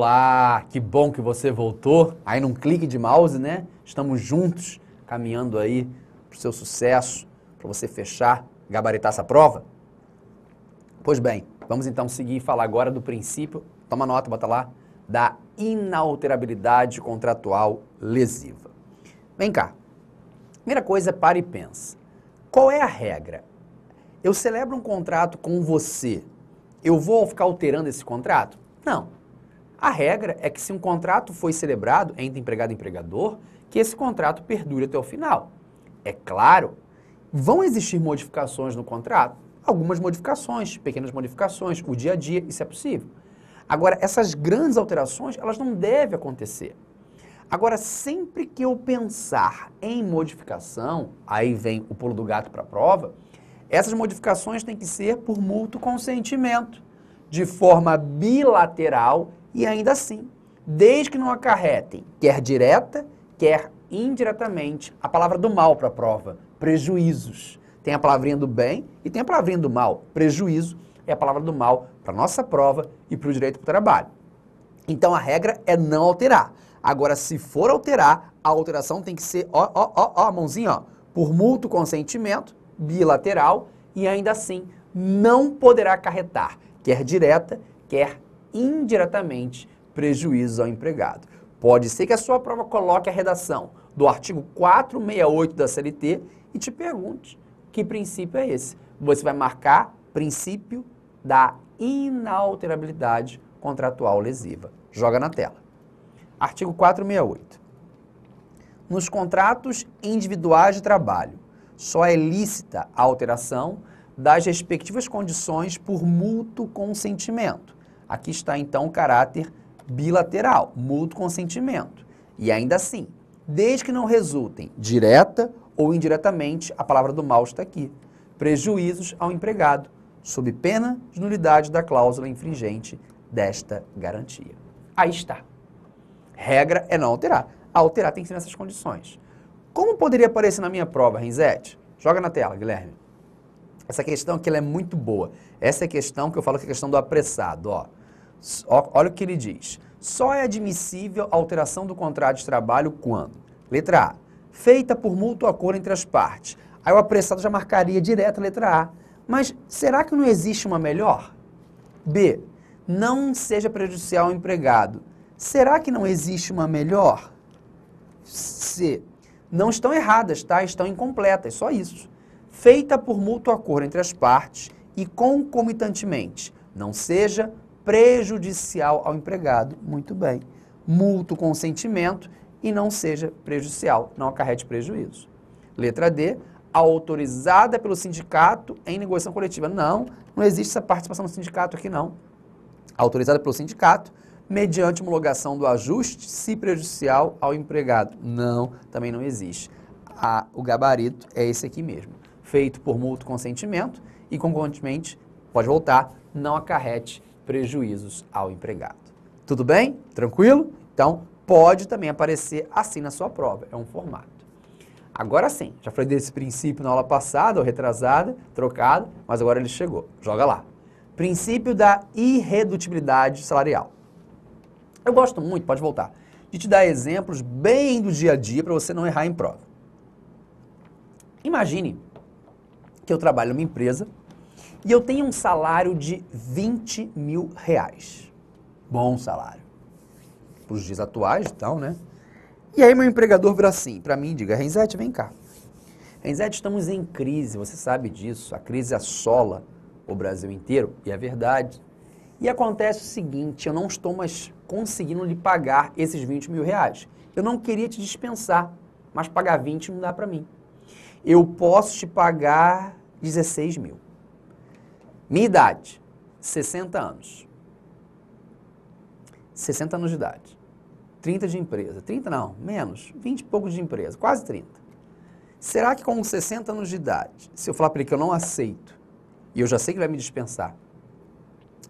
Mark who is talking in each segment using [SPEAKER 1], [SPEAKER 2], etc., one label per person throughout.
[SPEAKER 1] Olá, que bom que você voltou. Aí num clique de mouse, né? Estamos juntos caminhando aí pro seu sucesso, para você fechar, gabaritar essa prova. Pois bem, vamos então seguir e falar agora do princípio, toma nota, bota lá, da inalterabilidade contratual lesiva. Vem cá. Primeira coisa, pare e pensa. Qual é a regra? Eu celebro um contrato com você. Eu vou ficar alterando esse contrato? Não. A regra é que se um contrato foi celebrado entre empregado e empregador, que esse contrato perdure até o final. É claro, vão existir modificações no contrato, algumas modificações, pequenas modificações, o dia a dia, isso é possível. Agora, essas grandes alterações, elas não devem acontecer. Agora, sempre que eu pensar em modificação, aí vem o pulo do gato para a prova, essas modificações têm que ser por mútuo consentimento, de forma bilateral e ainda assim, desde que não acarretem, quer direta, quer indiretamente, a palavra do mal para a prova, prejuízos. Tem a palavrinha do bem e tem a palavrinha do mal. Prejuízo é a palavra do mal para a nossa prova e para o direito do trabalho. Então a regra é não alterar. Agora, se for alterar, a alteração tem que ser, ó, ó, ó, ó, mãozinha, ó, por mútuo consentimento, bilateral, e ainda assim não poderá acarretar, quer direta, quer indiretamente prejuízos ao empregado. Pode ser que a sua prova coloque a redação do artigo 468 da CLT e te pergunte que princípio é esse. Você vai marcar princípio da inalterabilidade contratual lesiva. Joga na tela. Artigo 468. Nos contratos individuais de trabalho, só é lícita a alteração das respectivas condições por mútuo consentimento Aqui está então o caráter bilateral, mútuo consentimento. E ainda assim, desde que não resultem direta ou indiretamente, a palavra do mal está aqui, prejuízos ao empregado, sob pena de nulidade da cláusula infringente desta garantia. Aí está. Regra é não alterar. Alterar tem que ser nessas condições. Como poderia aparecer na minha prova, Renzete? Joga na tela, Guilherme. Essa questão aqui é muito boa. Essa é a questão que eu falo que é a questão do apressado. Ó. Olha o que ele diz. Só é admissível alteração do contrato de trabalho quando? Letra A. Feita por mútuo acordo entre as partes. Aí o apressado já marcaria direto a letra A. Mas será que não existe uma melhor? B. Não seja prejudicial ao empregado. Será que não existe uma melhor? C. Não estão erradas, tá? Estão incompletas, só isso. Feita por mútuo acordo entre as partes e concomitantemente. Não seja prejudicial ao empregado. Muito bem. Multa o consentimento e não seja prejudicial, não acarrete prejuízo. Letra D, autorizada pelo sindicato em negociação coletiva. Não, não existe essa participação do sindicato aqui não. Autorizada pelo sindicato, mediante homologação do ajuste, se prejudicial ao empregado. Não, também não existe. A, o gabarito é esse aqui mesmo. Feito por multo consentimento e, concomitantemente, pode voltar, não acarrete prejuízos ao empregado. Tudo bem? Tranquilo? Então, pode também aparecer assim na sua prova, é um formato. Agora sim, já falei desse princípio na aula passada, ou retrasada, trocado, mas agora ele chegou. Joga lá. Princípio da irredutibilidade salarial. Eu gosto muito, pode voltar, de te dar exemplos bem do dia a dia para você não errar em prova. Imagine que eu trabalho numa empresa e eu tenho um salário de 20 mil reais. Bom salário. Para os dias atuais e então, tal, né? E aí meu empregador vira assim, para mim, diga, Renzete, vem cá. Renzete, estamos em crise, você sabe disso. A crise assola o Brasil inteiro, e é verdade. E acontece o seguinte, eu não estou mais conseguindo lhe pagar esses 20 mil reais. Eu não queria te dispensar, mas pagar 20 não dá para mim. Eu posso te pagar 16 mil. Minha idade, 60 anos. 60 anos de idade. 30 de empresa. 30 não, menos. 20 e pouco de empresa, quase 30. Será que com 60 anos de idade, se eu falar para ele que eu não aceito, e eu já sei que vai me dispensar,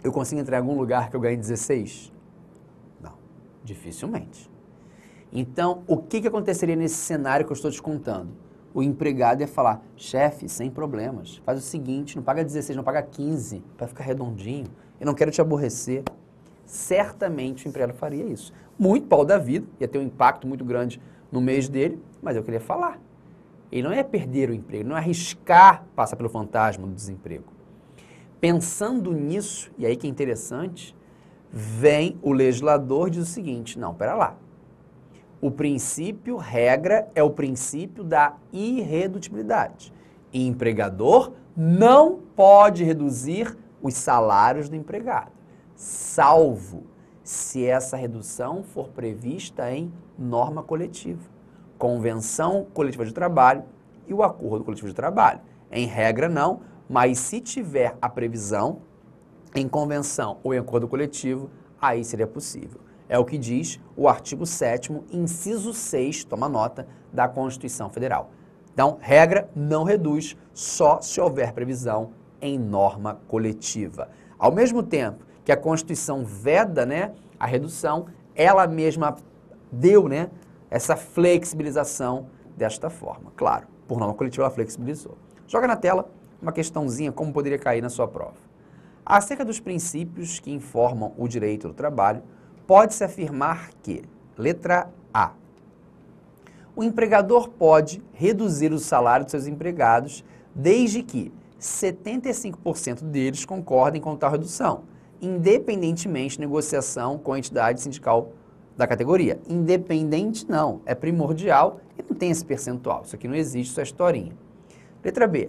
[SPEAKER 1] eu consigo entrar em algum lugar que eu ganhe 16? Não, dificilmente. Então, o que, que aconteceria nesse cenário que eu estou te contando? o empregado ia falar: chefe, sem problemas, faz o seguinte, não paga 16, não paga 15, para ficar redondinho, eu não quero te aborrecer. Certamente o empregado faria isso. Muito pau da vida, ia ter um impacto muito grande no mês dele, mas eu é queria falar. Ele não ia perder o emprego, não ia arriscar passar pelo fantasma do desemprego. Pensando nisso, e aí que é interessante, vem o legislador e diz o seguinte: não, pera lá, o princípio regra é o princípio da irredutibilidade. E empregador não pode reduzir os salários do empregado, salvo se essa redução for prevista em norma coletiva, convenção coletiva de trabalho e o acordo coletivo de trabalho. Em regra, não, mas se tiver a previsão em convenção ou em acordo coletivo, aí seria possível. É o que diz o artigo 7, inciso 6, toma nota, da Constituição Federal. Então, regra não reduz, só se houver previsão em norma coletiva. Ao mesmo tempo que a Constituição veda né, a redução, ela mesma deu né, essa flexibilização desta forma. Claro, por norma coletiva ela flexibilizou. Joga na tela uma questãozinha como poderia cair na sua prova. Acerca dos princípios que informam o direito do trabalho, pode-se afirmar que, letra A, o empregador pode reduzir o salário de seus empregados desde que 75% deles concordem com tal redução, independentemente de negociação com a entidade sindical da categoria. Independente não, é primordial e não tem esse percentual. Isso aqui não existe, isso é historinha. Letra B.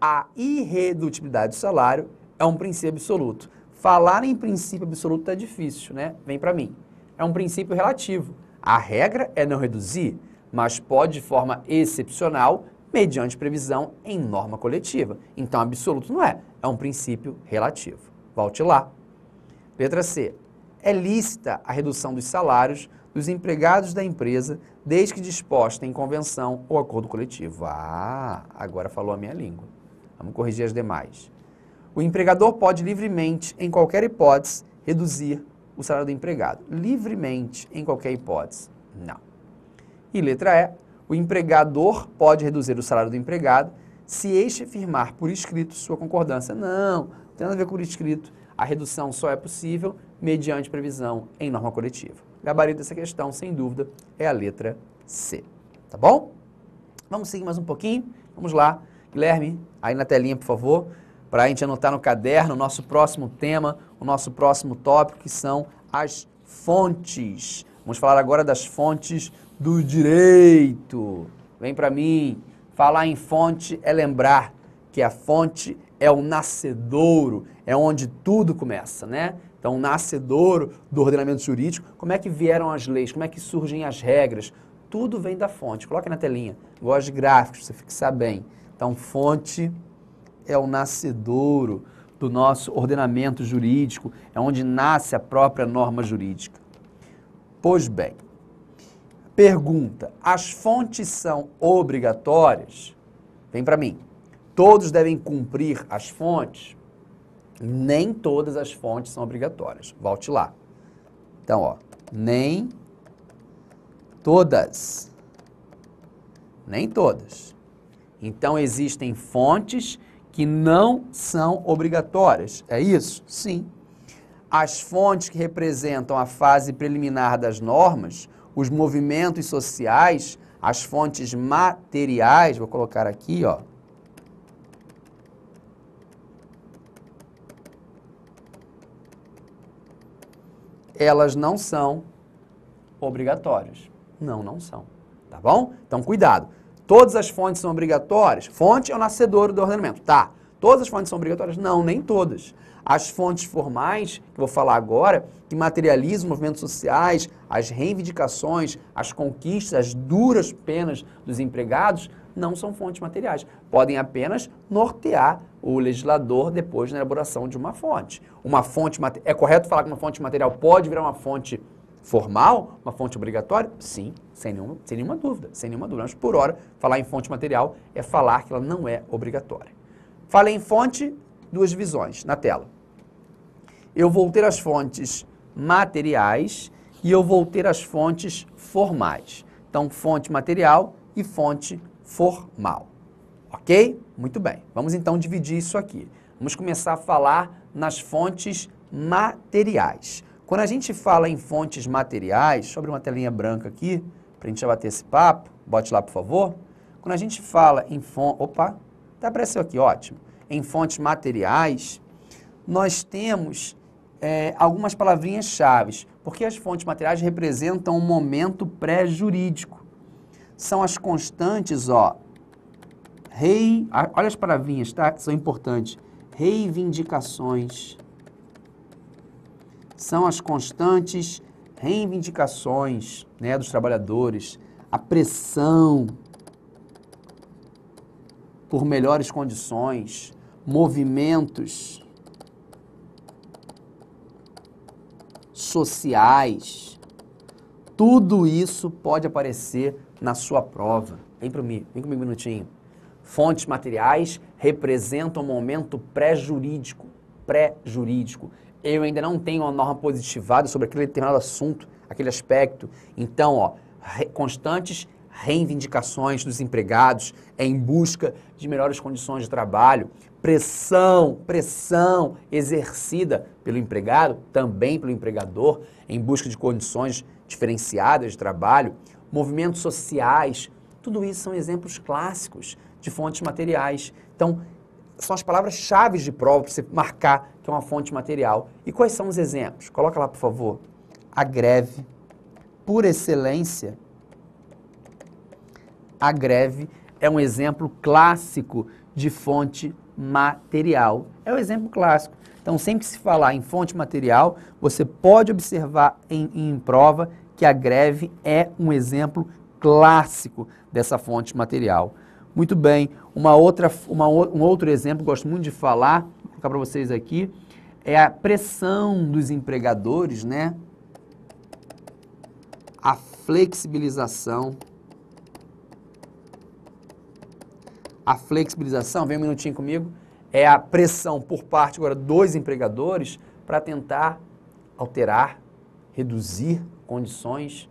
[SPEAKER 1] A irredutibilidade do salário é um princípio absoluto. Falar em princípio absoluto é difícil, né? Vem para mim. É um princípio relativo. A regra é não reduzir, mas pode, de forma excepcional, mediante previsão em norma coletiva. Então, absoluto não é. É um princípio relativo. Volte lá. Letra C. É lícita a redução dos salários dos empregados da empresa, desde que disposta em convenção ou acordo coletivo. Ah, agora falou a minha língua. Vamos corrigir as demais. O empregador pode livremente, em qualquer hipótese, reduzir o salário do empregado. Livremente, em qualquer hipótese. Não. E letra E, o empregador pode reduzir o salário do empregado se este firmar por escrito sua concordância. Não, não tem nada a ver com escrito. A redução só é possível mediante previsão em norma coletiva. O gabarito dessa questão, sem dúvida, é a letra C. Tá bom? Vamos seguir mais um pouquinho? Vamos lá. Guilherme, aí na telinha, por favor para a gente anotar no caderno o nosso próximo tema, o nosso próximo tópico, que são as fontes. Vamos falar agora das fontes do direito. Vem para mim. Falar em fonte é lembrar que a fonte é o nascedouro, é onde tudo começa, né? Então, o nascedouro do ordenamento jurídico, como é que vieram as leis, como é que surgem as regras? Tudo vem da fonte. Coloque na telinha. Gosto de gráficos, você fixar bem. Então, fonte é o nascedouro do nosso ordenamento jurídico, é onde nasce a própria norma jurídica. Pois bem, pergunta: as fontes são obrigatórias? Vem para mim. Todos devem cumprir as fontes? Nem todas as fontes são obrigatórias. Volte lá. Então, ó, nem todas. Nem todas. Então existem fontes que não são obrigatórias. É isso? Sim. As fontes que representam a fase preliminar das normas, os movimentos sociais, as fontes materiais, vou colocar aqui, ó. Elas não são obrigatórias. Não, não são. Tá bom? Então, cuidado. Todas as fontes são obrigatórias? Fonte é o nascedor do ordenamento. Tá. Todas as fontes são obrigatórias? Não, nem todas. As fontes formais, que eu vou falar agora, que materializam os movimentos sociais, as reivindicações, as conquistas, as duras penas dos empregados, não são fontes materiais. Podem apenas nortear o legislador depois na elaboração de uma fonte. Uma fonte é correto falar que uma fonte material pode virar uma fonte formal, uma fonte obrigatória? Sim, sem nenhuma, sem nenhuma dúvida, sem nenhuma dúvida. Mas por hora, falar em fonte material é falar que ela não é obrigatória. Falei em fonte, duas visões na tela. Eu vou ter as fontes materiais e eu vou ter as fontes formais. Então, fonte material e fonte formal. Ok? Muito bem. Vamos então dividir isso aqui. Vamos começar a falar nas fontes materiais. Quando a gente fala em fontes materiais, deixa eu abrir uma telinha branca aqui, para a gente já bater esse papo, bote lá por favor. Quando a gente fala em fontes, opa, até apareceu aqui, ótimo, em fontes materiais, nós temos é, algumas palavrinhas-chave, porque as fontes materiais representam um momento pré-jurídico. São as constantes, ó, rei, olha as palavrinhas, tá? Que são importantes. Reivindicações, são as constantes reivindicações né, dos trabalhadores, a pressão por melhores condições, movimentos sociais. Tudo isso pode aparecer na sua prova. Vem para mim, vem comigo um minutinho. Fontes materiais representam o momento pré-jurídico, pré-jurídico eu ainda não tenho uma norma positivada sobre aquele determinado assunto, aquele aspecto. Então, ó, re constantes reivindicações dos empregados em busca de melhores condições de trabalho, pressão, pressão exercida pelo empregado, também pelo empregador, em busca de condições diferenciadas de trabalho, movimentos sociais, tudo isso são exemplos clássicos de fontes materiais. Então, são as palavras-chave de prova para você marcar que é uma fonte material. E quais são os exemplos? Coloca lá, por favor. A greve, por excelência, a greve é um exemplo clássico de fonte material. É um exemplo clássico. Então, sempre que se falar em fonte material, você pode observar em, em prova que a greve é um exemplo clássico dessa fonte material. Muito bem, uma outra, uma, um outro exemplo, gosto muito de falar, vou colocar para vocês aqui, é a pressão dos empregadores, né? A flexibilização. A flexibilização, vem um minutinho comigo, é a pressão por parte agora dos empregadores para tentar alterar, reduzir condições,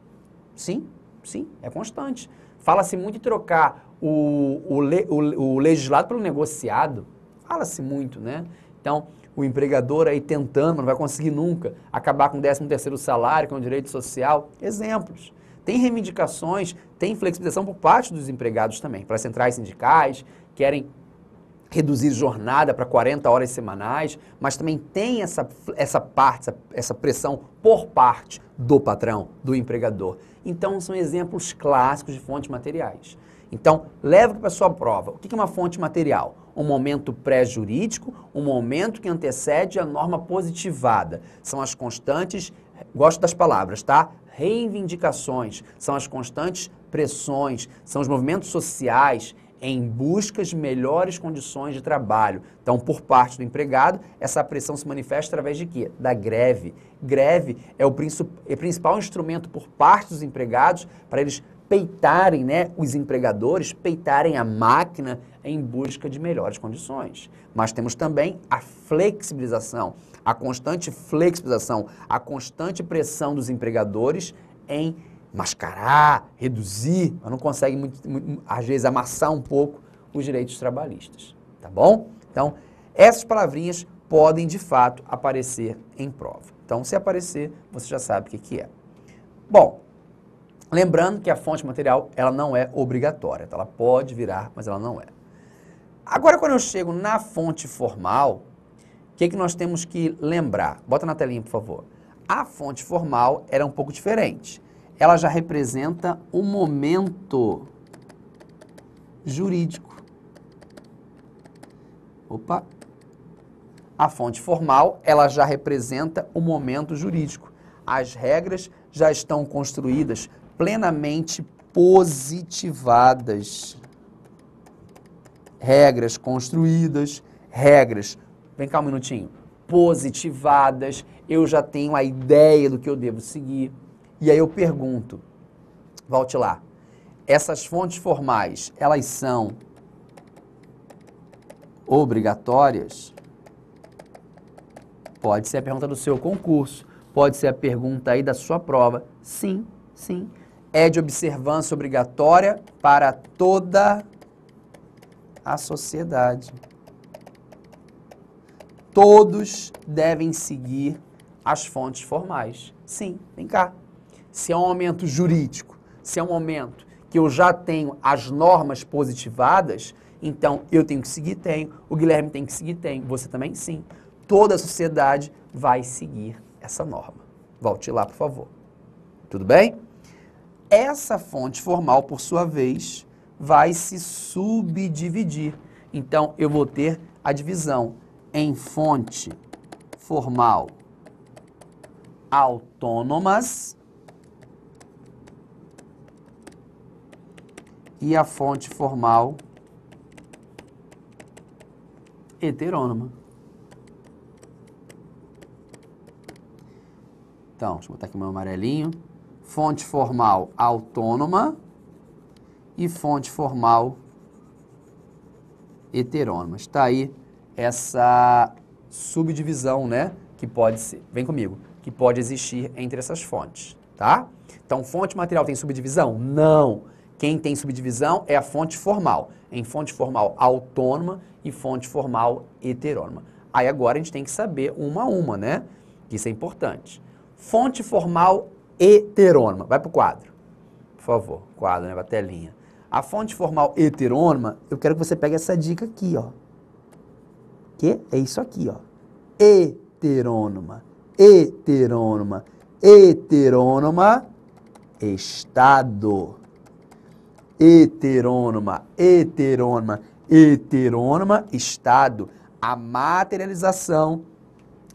[SPEAKER 1] sim, Sim, é constante. Fala-se muito de trocar o, o, le, o, o legislado pelo negociado. Fala-se muito, né? Então, o empregador aí tentando, não vai conseguir nunca, acabar com o 13 terceiro salário, com é um direito social. Exemplos. Tem reivindicações, tem flexibilização por parte dos empregados também, para as centrais sindicais, querem reduzir jornada para 40 horas semanais, mas também tem essa, essa parte, essa, pressão por parte do patrão, do empregador. Então, são exemplos clássicos de fontes materiais. Então, leva para a sua prova. O que é uma fonte material? Um momento pré-jurídico, um momento que antecede a norma positivada. São as constantes, gosto das palavras, tá? Reivindicações, são as constantes pressões, são os movimentos sociais em busca de melhores condições de trabalho. Então, por parte do empregado, essa pressão se manifesta através de quê? Da greve. Greve é, é o principal instrumento por parte dos empregados para eles peitarem, né, os empregadores peitarem a máquina em busca de melhores condições. Mas temos também a flexibilização, a constante flexibilização, a constante pressão dos empregadores em mascarar, reduzir, mas não consegue, muito, muito, às vezes, amassar um pouco os direitos trabalhistas. Tá bom? Então, essas palavrinhas podem, de fato, aparecer em prova. Então, se aparecer, você já sabe o que, que é. Bom, lembrando que a fonte material, ela não é obrigatória. Tá? Ela pode virar, mas ela não é. Agora, quando eu chego na fonte formal, o que, que nós temos que lembrar? Bota na telinha, por favor. A fonte formal era um pouco diferente ela já representa um momento jurídico. Opa. A fonte formal, ela já representa o um momento jurídico. As regras já estão construídas, plenamente positivadas. Regras construídas, regras, vem cá um minutinho, positivadas, eu já tenho a ideia do que eu devo seguir. E aí eu pergunto, volte lá, essas fontes formais, elas são obrigatórias? Pode ser a pergunta do seu concurso, pode ser a pergunta aí da sua prova. Sim, sim. É de observância obrigatória para toda a sociedade. Todos devem seguir as fontes formais. Sim, vem cá se é um aumento jurídico, se é um aumento que eu já tenho as normas positivadas, então eu tenho que seguir, tenho, o Guilherme tem que seguir, tem, você também sim. Toda a sociedade vai seguir essa norma. Volte lá, por favor. Tudo bem? Essa fonte formal, por sua vez, vai se subdividir. Então, eu vou ter a divisão em fonte formal autônomas e a fonte formal heterônoma. Então, deixa eu botar aqui meu amarelinho. Fonte formal autônoma e fonte formal heterônoma. Está aí essa subdivisão, né? Que pode ser, vem comigo, que pode existir entre essas fontes, tá? Então, fonte material tem subdivisão? Não. Quem tem subdivisão é a fonte formal, em fonte formal autônoma e fonte formal heterônoma. Aí agora a gente tem que saber uma a uma, né? Isso é importante. Fonte formal heterônoma. Vai para o quadro, por favor. Quadro, né? Para a telinha. A fonte formal heterônoma, eu quero que você pegue essa dica aqui, ó. Que é isso aqui, ó. Heterônoma, heterônoma, heterônoma, estado heterônoma, heterônoma, heterônoma, estado. A materialização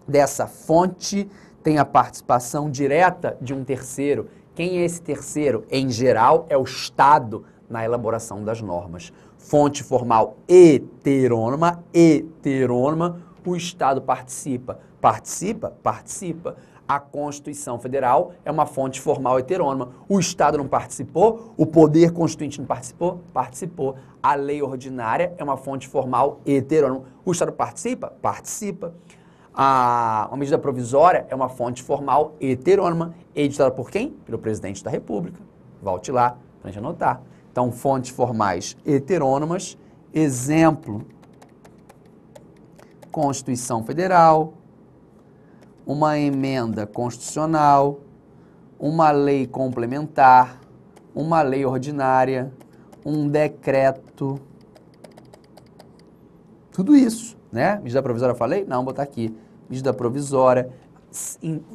[SPEAKER 1] dessa fonte tem a participação direta de um terceiro. Quem é esse terceiro? Em geral, é o Estado na elaboração das normas. Fonte formal heterônoma, heterônoma, o Estado participa. Participa? Participa. A Constituição Federal é uma fonte formal heterônoma. O Estado não participou, o Poder Constituinte não participou? Participou. A lei ordinária é uma fonte formal heterônoma. O Estado participa? Participa. A, medida provisória é uma fonte formal heterônoma, editada por quem? Pelo presidente da República. Volte lá para a gente anotar. Então, fontes formais heterônomas, exemplo, Constituição Federal, uma emenda constitucional, uma lei complementar, uma lei ordinária, um decreto. Tudo isso, né? Medida provisória, falei? Não, botar aqui. Medida provisória.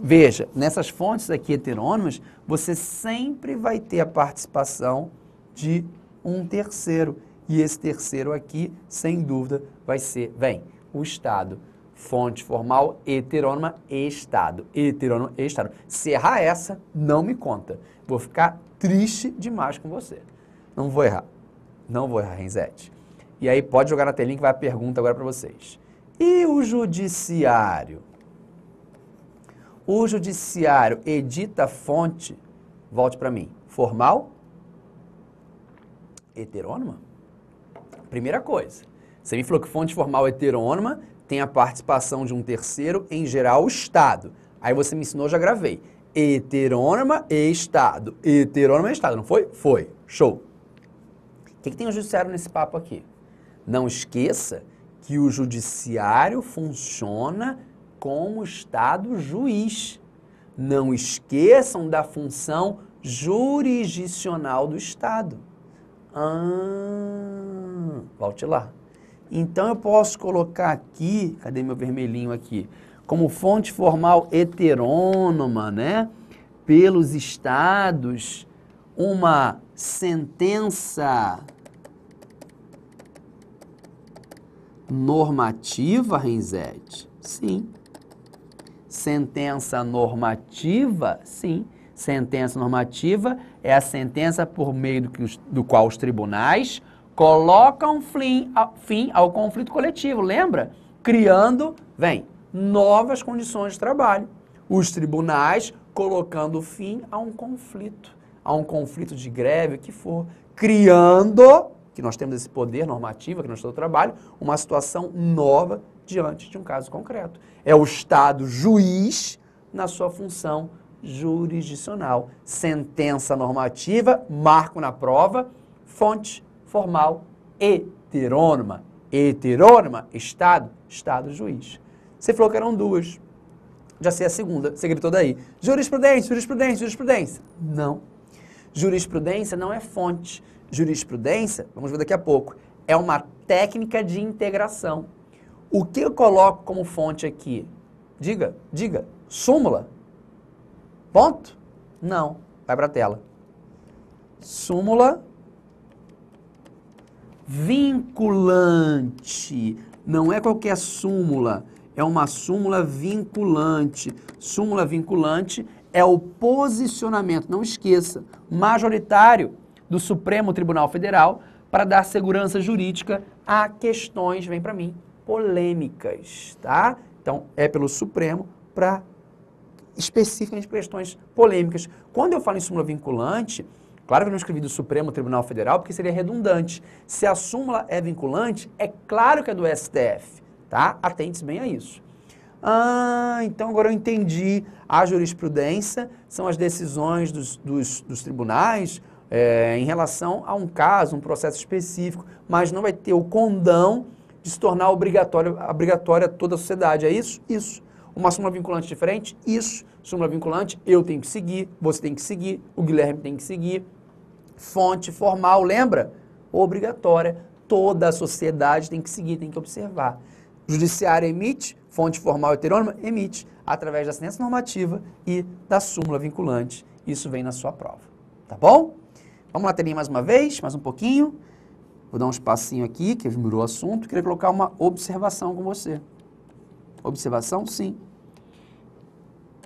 [SPEAKER 1] Veja, nessas fontes aqui heterônimas, você sempre vai ter a participação de um terceiro. E esse terceiro aqui, sem dúvida, vai ser, vem, o Estado fonte formal, heterônima, estado. Heterônima, estado. Se errar essa, não me conta. Vou ficar triste demais com você. Não vou errar. Não vou errar, Renzete. E aí pode jogar na telinha que vai a pergunta agora para vocês. E o judiciário? O judiciário edita fonte, volte para mim, formal? heterônoma? Primeira coisa. Você me falou que fonte formal heterônoma, tem a participação de um terceiro, em geral o Estado. Aí você me ensinou, já gravei. Heterônoma e Estado. Heterônoma e Estado, não foi? Foi. Show. O que, que tem o judiciário nesse papo aqui? Não esqueça que o judiciário funciona como Estado juiz. Não esqueçam da função jurisdicional do Estado. Ah, volte lá. Então eu posso colocar aqui, cadê meu vermelhinho aqui? Como fonte formal heterônoma, né? Pelos estados, uma sentença normativa, Renzete? Sim. Sentença normativa? Sim. Sentença normativa é a sentença por meio do, que os, do qual os tribunais colocam fim, fim ao conflito coletivo, lembra? Criando, vem, novas condições de trabalho. Os tribunais colocando fim a um conflito, a um conflito de greve, o que for, criando, que nós temos esse poder normativo que nós do trabalho, uma situação nova diante de um caso concreto. É o Estado juiz na sua função jurisdicional. Sentença normativa, marco na prova, fonte formal heterônoma. Heterônoma, Estado, Estado, juiz. Você falou que eram duas. Já sei a segunda, você gritou daí. Jurisprudência, jurisprudência, jurisprudência. Não. Jurisprudência não é fonte. Jurisprudência, vamos ver daqui a pouco, é uma técnica de integração. O que eu coloco como fonte aqui? Diga, diga, súmula? Ponto? Não. Vai para a tela. Súmula vinculante. Não é qualquer súmula, é uma súmula vinculante. Súmula vinculante é o posicionamento, não esqueça, majoritário do Supremo Tribunal Federal para dar segurança jurídica a questões, vem para mim, polêmicas, tá? Então, é pelo Supremo para especificamente questões polêmicas. Quando eu falo em súmula vinculante, Claro que eu não escrevi do Supremo Tribunal Federal, porque seria redundante. Se a súmula é vinculante, é claro que é do STF, tá? Atente-se bem a isso. Ah, então agora eu entendi. A jurisprudência são as decisões dos, dos, dos tribunais é, em relação a um caso, um processo específico, mas não vai ter o condão de se tornar obrigatório, obrigatória toda a sociedade. É isso? Isso. Uma súmula vinculante diferente? Isso. Súmula vinculante, eu tenho que seguir, você tem que seguir, o Guilherme tem que seguir, fonte formal, lembra? Obrigatória. Toda a sociedade tem que seguir, tem que observar. O judiciário emite, fonte formal heterônima emite, através da sentença normativa e da súmula vinculante. Isso vem na sua prova. Tá bom? Vamos lá, Telinha, mais uma vez, mais um pouquinho. Vou dar um espacinho aqui, que virou o assunto. Queria colocar uma observação com você. Observação, sim.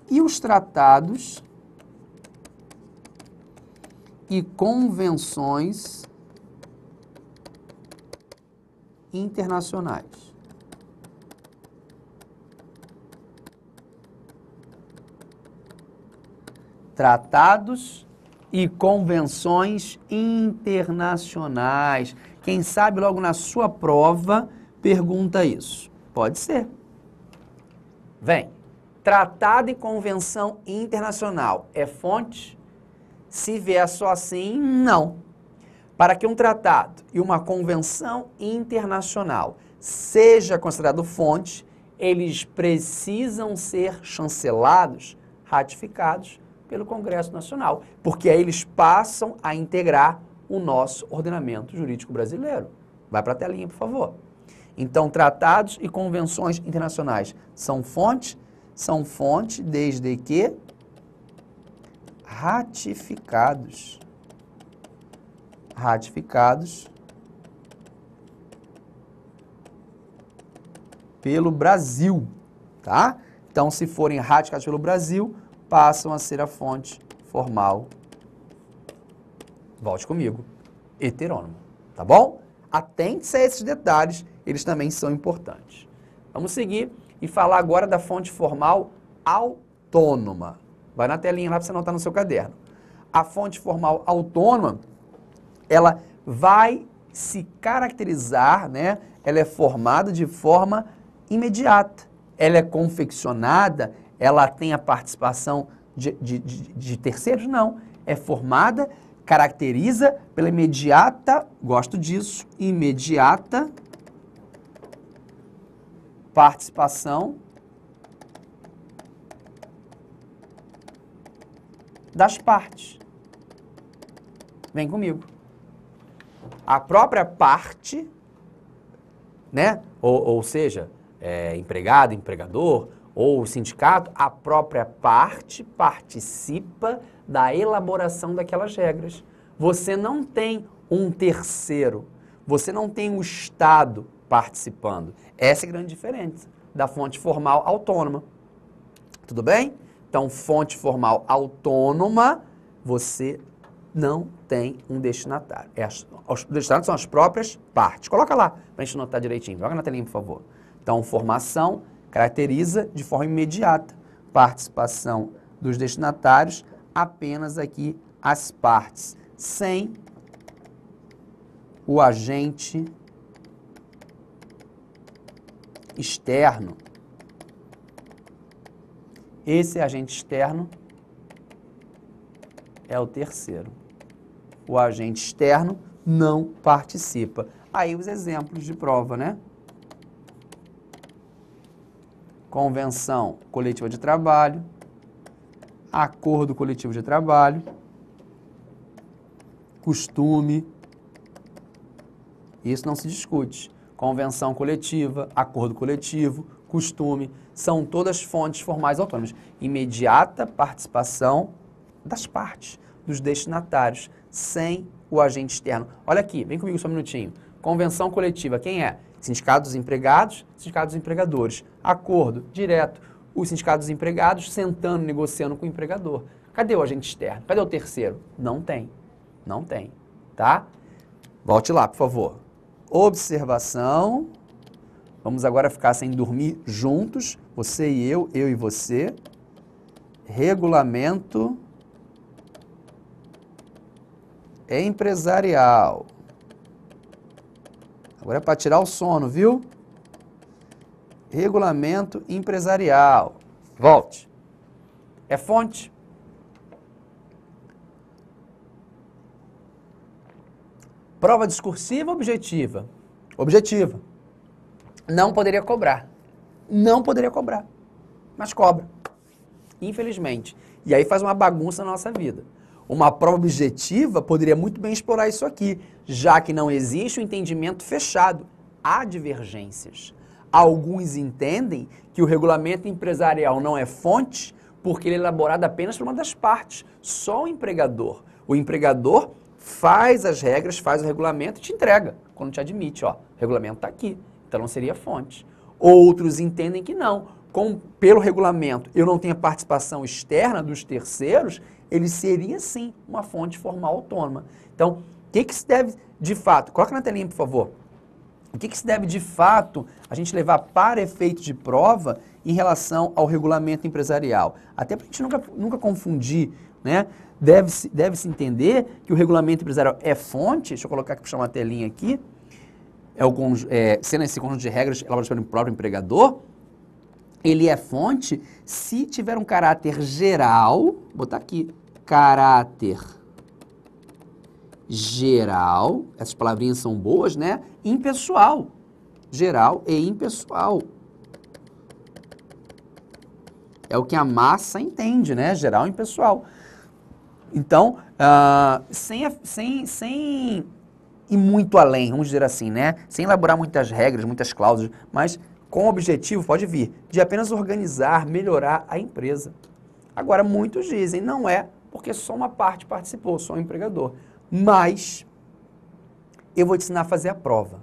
[SPEAKER 1] E os tratados e convenções internacionais. Tratados e convenções internacionais. Quem sabe logo na sua prova pergunta isso. Pode ser. Vem. Tratado e convenção internacional é fonte? Se vier só assim, não. Para que um tratado e uma convenção internacional seja considerado fonte, eles precisam ser chancelados, ratificados pelo Congresso Nacional, porque aí eles passam a integrar o nosso ordenamento jurídico brasileiro. Vai para a telinha, por favor. Então, tratados e convenções internacionais são fonte? São fonte desde que ratificados. Ratificados pelo Brasil, tá? Então, se forem ratificados pelo Brasil, passam a ser a fonte formal. Volte comigo. Heterônimo, tá bom? Atente-se a esses detalhes, eles também são importantes. Vamos seguir e falar agora da fonte formal autônoma. Vai na telinha lá para você anotar no seu caderno. A fonte formal autônoma, ela vai se caracterizar, né? Ela é formada de forma imediata. Ela é confeccionada, ela tem a participação de, de, de, de terceiros? Não. É formada, caracteriza pela imediata, gosto disso, imediata participação das partes. Vem comigo. A própria parte, né? Ou, ou seja, é, empregado, empregador ou sindicato, a própria parte participa da elaboração daquelas regras. Você não tem um terceiro, você não tem o um Estado participando. Essa é a grande diferença da fonte formal autônoma. Tudo bem? Então, fonte formal autônoma, você não tem um destinatário. É as, os destinatários são as próprias partes. Coloca lá, para a gente notar direitinho. Joga na telinha, por favor. Então, formação caracteriza de forma imediata participação dos destinatários, apenas aqui as partes, sem o agente externo esse agente externo é o terceiro. O agente externo não participa. Aí os exemplos de prova, né? Convenção coletiva de trabalho, acordo coletivo de trabalho, costume. Isso não se discute. Convenção coletiva, acordo coletivo, costume são todas fontes formais autônomas. Imediata participação das partes, dos destinatários, sem o agente externo. Olha aqui, vem comigo só um minutinho. Convenção coletiva, quem é? Sindicato dos empregados, sindicato dos empregadores. Acordo direto, os sindicatos dos empregados sentando, negociando com o empregador. Cadê o agente externo? Cadê o terceiro? Não tem. Não tem, tá? Volte lá, por favor. Observação. Vamos agora ficar sem dormir juntos você e eu, eu e você, regulamento empresarial. Agora é para tirar o sono, viu? Regulamento empresarial. Volte. É fonte. Prova discursiva objetiva? Objetiva. Não poderia cobrar não poderia cobrar, mas cobra, infelizmente. E aí faz uma bagunça na nossa vida. Uma prova objetiva poderia muito bem explorar isso aqui, já que não existe o um entendimento fechado. Há divergências. Alguns entendem que o regulamento empresarial não é fonte porque ele é elaborado apenas por uma das partes, só o empregador. O empregador faz as regras, faz o regulamento e te entrega quando te admite, ó, o regulamento está aqui, então não seria fonte. Outros entendem que não. Com, pelo regulamento, eu não tenho participação externa dos terceiros, ele seria sim uma fonte formal autônoma. Então, o que, que se deve de fato? Coloca na telinha, por favor. O que, que, se deve de fato a gente levar para efeito de prova em relação ao regulamento empresarial? Até para a gente nunca, nunca confundir, né? Deve-se deve -se entender que o regulamento empresarial é fonte, deixa eu colocar aqui para chamar a telinha aqui, é o, é, sendo esse conjunto de regras elaboradas pelo próprio empregador, ele é fonte se tiver um caráter geral, vou botar aqui, caráter geral, essas palavrinhas são boas, né? Impessoal. Geral e impessoal. É o que a massa entende, né? Geral e impessoal. Então, uh, sem, sem, sem e muito além, vamos dizer assim, né? Sem elaborar muitas regras, muitas cláusulas, mas com o objetivo, pode vir, de apenas organizar, melhorar a empresa. Agora, muitos dizem, não é porque só uma parte participou, só o um empregador. Mas eu vou te ensinar a fazer a prova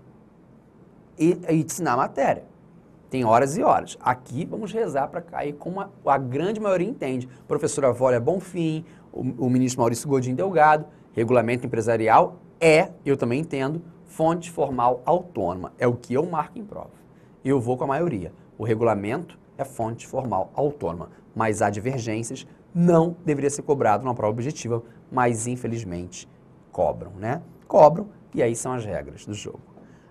[SPEAKER 1] e, e te ensinar a matéria. Tem horas e horas. Aqui vamos rezar para cair como a, a, grande maioria entende. Professora Vólia Bonfim, o, o ministro Maurício Godinho Delgado, regulamento empresarial é, eu também entendo, fonte formal autônoma. É o que eu marco em prova. Eu vou com a maioria. O regulamento é fonte formal autônoma, mas há divergências, não deveria ser cobrado na prova objetiva, mas infelizmente cobram, né? Cobram e aí são as regras do jogo.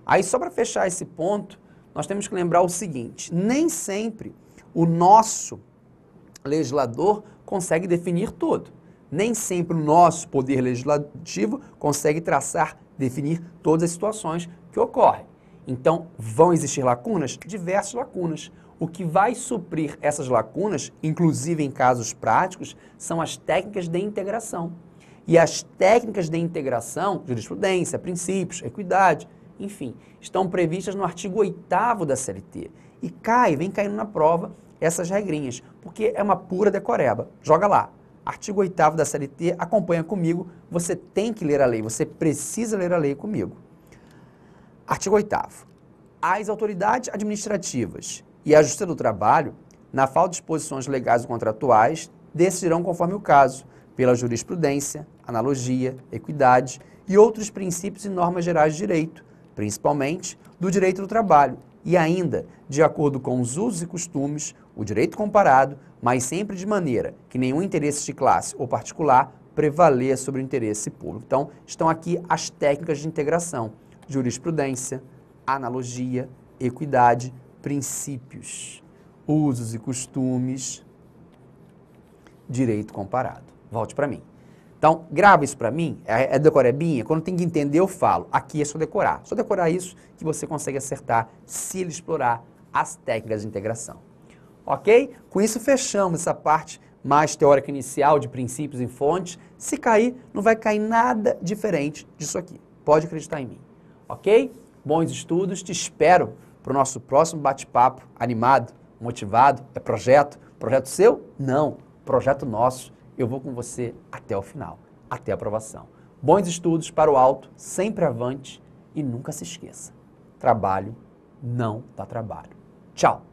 [SPEAKER 1] Aí só para fechar esse ponto, nós temos que lembrar o seguinte, nem sempre o nosso legislador consegue definir tudo nem sempre o nosso poder legislativo consegue traçar, definir todas as situações que ocorrem. Então, vão existir lacunas? Diversas lacunas. O que vai suprir essas lacunas, inclusive em casos práticos, são as técnicas de integração. E as técnicas de integração, jurisprudência, princípios, equidade, enfim, estão previstas no artigo 8 da CLT. E cai, vem caindo na prova essas regrinhas, porque é uma pura decoreba. Joga lá, Artigo 8 da CLT, acompanha comigo, você tem que ler a lei, você precisa ler a lei comigo. Artigo 8 As autoridades administrativas e a Justiça do Trabalho, na falta de disposições legais ou contratuais, decidirão conforme o caso, pela jurisprudência, analogia, equidade e outros princípios e normas gerais de direito, principalmente do direito do trabalho, e ainda, de acordo com os usos e costumes, o direito comparado mas sempre de maneira que nenhum interesse de classe ou particular prevaleça sobre o interesse público. Então, estão aqui as técnicas de integração: jurisprudência, analogia, equidade, princípios, usos e costumes, direito comparado. Volte para mim. Então, grava isso para mim, é, é decorebinha, quando tem que entender eu falo, aqui é só decorar. Só decorar isso que você consegue acertar se ele explorar as técnicas de integração ok? Com isso fechamos essa parte mais teórica inicial de princípios e fontes. Se cair, não vai cair nada diferente disso aqui. Pode acreditar em mim, ok? Bons estudos, te espero para o nosso próximo bate-papo animado, motivado. É projeto? Projeto seu? Não, projeto nosso. Eu vou com você até o final, até a aprovação. Bons estudos para o alto, sempre avante e nunca se esqueça: trabalho não dá trabalho. Tchau!